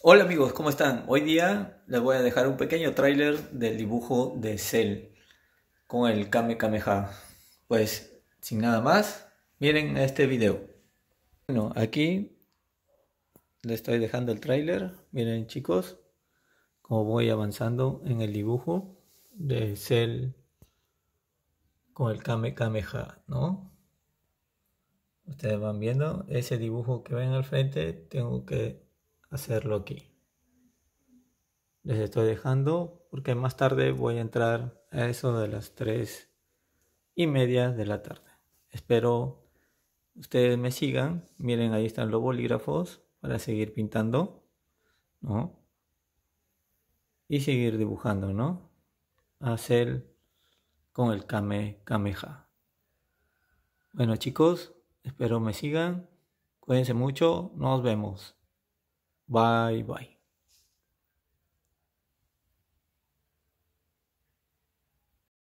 Hola amigos, ¿cómo están? Hoy día les voy a dejar un pequeño tráiler del dibujo de Cell con el Kame Kameha. Pues sin nada más, miren este video. Bueno, aquí les estoy dejando el tráiler. Miren chicos, cómo voy avanzando en el dibujo de Cell con el Kame Kameha, ¿no? Ustedes van viendo ese dibujo que ven al frente, tengo que hacerlo aquí. Les estoy dejando porque más tarde voy a entrar a eso de las 3 y media de la tarde. Espero ustedes me sigan. Miren, ahí están los bolígrafos para seguir pintando, ¿no? Y seguir dibujando, ¿no? Hacer con el Kame Bueno chicos, espero me sigan. Cuídense mucho, nos vemos. Bye bye.